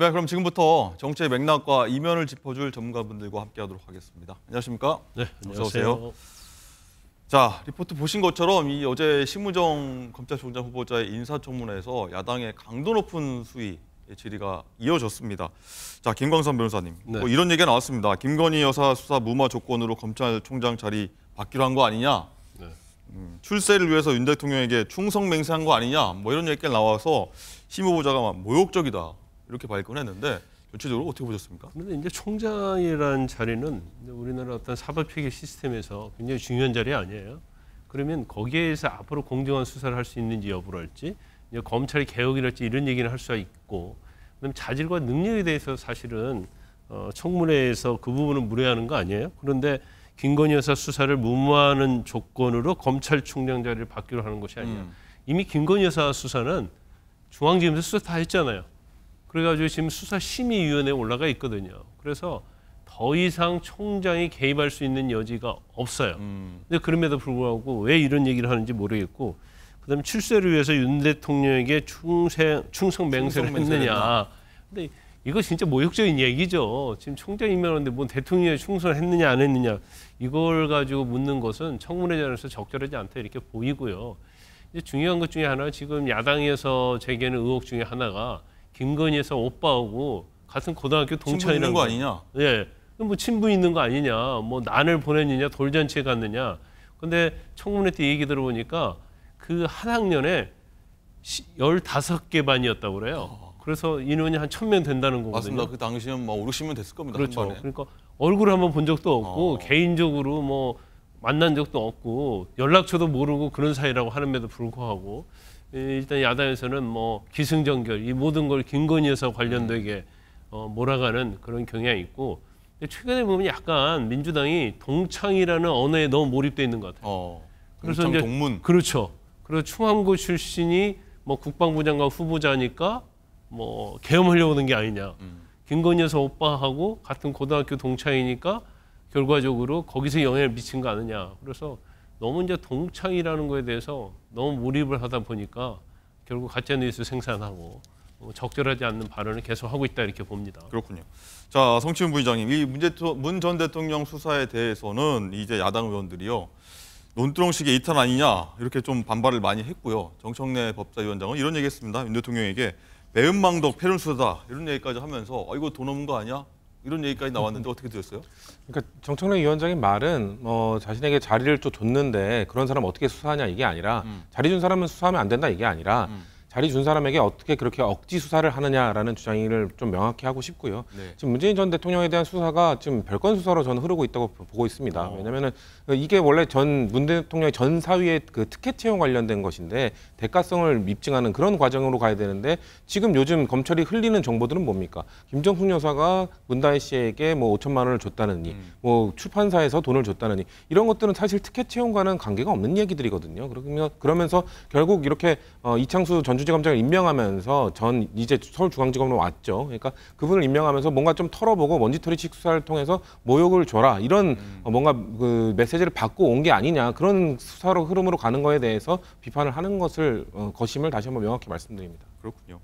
네, 그럼 지금부터 정치의 맥락과 이면을 짚어줄 전문가분들과 함께하도록 하겠습니다. 안녕하십니까? 네, 안녕하세요. 어서 오세요. 자, 리포트 보신 것처럼 이 어제 심우정 검찰총장 후보자의 인사청문회에서 야당의 강도 높은 수위 질의가 이어졌습니다. 자, 김광선 변호사님, 네. 뭐 이런 얘기가 나왔습니다. 김건희 여사 수사 무마 조건으로 검찰총장 자리 받기로 한 거 아니냐? 네. 음, 출세를 위해서 윤 대통령에게 충성 맹세한 거 아니냐? 뭐 이런 얘기가 나와서 심 후보자가 막 모욕적이다. 이렇게 발언했는데 전체적으로 어떻게 보셨습니까? 그런데 이제 총장이란 자리는 우리나라 어떤 사법회계 시스템에서 굉장히 중요한 자리 아니에요. 그러면 거기에서 앞으로 공정한 수사를 할 수 있는지 여부랄지 검찰의 개혁이랄지 이런 얘기를 할 수가 있고 그다음 자질과 능력에 대해서 사실은 어, 청문회에서 그 부분은 무례하는 거 아니에요? 그런데 김건희 여사 수사를 무마하는 조건으로 검찰총장 자리를 받기로 하는 것이 아니라 음. 이미 김건희 여사 수사는 중앙지검에서 수사 다 했잖아요. 그래가지고 지금 수사심의위원회에 올라가 있거든요. 그래서 더 이상 총장이 개입할 수 있는 여지가 없어요. 음. 근데 그럼에도 불구하고 왜 이런 얘기를 하는지 모르겠고, 그다음에 출세를 위해서 윤 대통령에게 충세, 충성 맹세를 충 했느냐. 근데 이거 진짜 모욕적인 얘기죠. 지금 총장 임명하는데 뭔 대통령에 충성을 했느냐 안 했느냐 이걸 가지고 묻는 것은 청문회 장리에서 적절하지 않다 이렇게 보이고요. 이제 중요한 것 중에 하나 지금 야당에서 제기하는 의혹 중에 하나가 김건희에서 오빠하고 같은 고등학교 동창이라는 거 아니냐? 예. 뭐 친분 있는 거 아니냐? 뭐 난을 보냈느냐? 돌잔치에 갔느냐? 근데 청문회 때 얘기 들어보니까 그 한 학년에 15개 반이었다고 그래요. 그래서 인원이 한 천 명 된다는 거거든요. 맞습니다. 그당시는뭐 오르시면 됐을 겁니다. 그렇죠. 그러니까 얼굴 한번 본 적도 없고 어. 개인적으로 뭐 만난 적도 없고 연락처도 모르고 그런 사이라고 하는데도 불구하고 일단 야당에서는 뭐 기승전결 이 모든 걸 김건희 에서 관련되게 어, 몰아가는 그런 경향이 있고 최근에 보면 약간 민주당이 동창이라는 언어에 너무 몰입돼 있는 것 같아요. 어, 그래서 이제 동문. 그렇죠. 그리고 충암고 출신이 뭐 국방부 장관 후보자니까 뭐개엄하려고하는게 아니냐. 음. 김건희 에서 오빠하고 같은 고등학교 동창이니까 결과적으로 거기서 영향을 미친 거 아니냐. 그래서 너무 이제 동창이라는 거에 대해서 너무 몰입을 하다 보니까 결국 가짜 뉴스 생산하고 뭐 적절하지 않는 발언을 계속 하고 있다 이렇게 봅니다. 그렇군요. 자 성치훈 부의장님, 이문전 대통령 수사에 대해서는 이제 야당 의원들이요 논두렁식의 이탄 아니냐 이렇게 좀 반발을 많이 했고요. 정청래 법사위원장은 이런 얘기했습니다. 윤 대통령에게 매음망덕 패륜수사다 이런 얘기까지 하면서 아, 이거 돈 없는 거 아니야? 이런 얘기까지 나왔는데 어떻게 들었어요? 그러니까 정청래 위원장의 말은 뭐 자신에게 자리를 또 줬는데 그런 사람 어떻게 수사하냐 이게 아니라 음. 자리 준 사람은 수사하면 안 된다 이게 아니라 음. 자리 준 사람에게 어떻게 그렇게 억지 수사를 하느냐라는 주장을 좀 명확히 하고 싶고요. 네. 지금 문재인 전 대통령에 대한 수사가 지금 별건 수사로 저는 흐르고 있다고 보고 있습니다. 어. 왜냐면은 이게 원래 전 문 대통령의 전 사위의 그 특혜 채용 관련된 것인데 대가성을 입증하는 그런 과정으로 가야 되는데 지금 요즘 검찰이 흘리는 정보들은 뭡니까? 김정숙 여사가 문다혜 씨에게 뭐 5천만 원을 줬다느니 음. 뭐 출판사에서 돈을 줬다느니 이런 것들은 사실 특혜 채용과는 관계가 없는 얘기들이거든요. 그러면 그러면서 결국 이렇게 어, 이창수 전 전주지검장을 임명하면서 전 이제 서울중앙지검으로 왔죠. 그러니까 그분을 임명하면서 뭔가 좀 털어보고 먼지털이 식수사를 통해서 모욕을 줘라 이런 음. 어, 뭔가 그 메시지를 받고 온 게 아니냐 그런 수사로 흐름으로 가는 거에 대해서 비판을 하는 것을 어, 거심을 다시 한번 명확히 말씀드립니다. 그렇군요.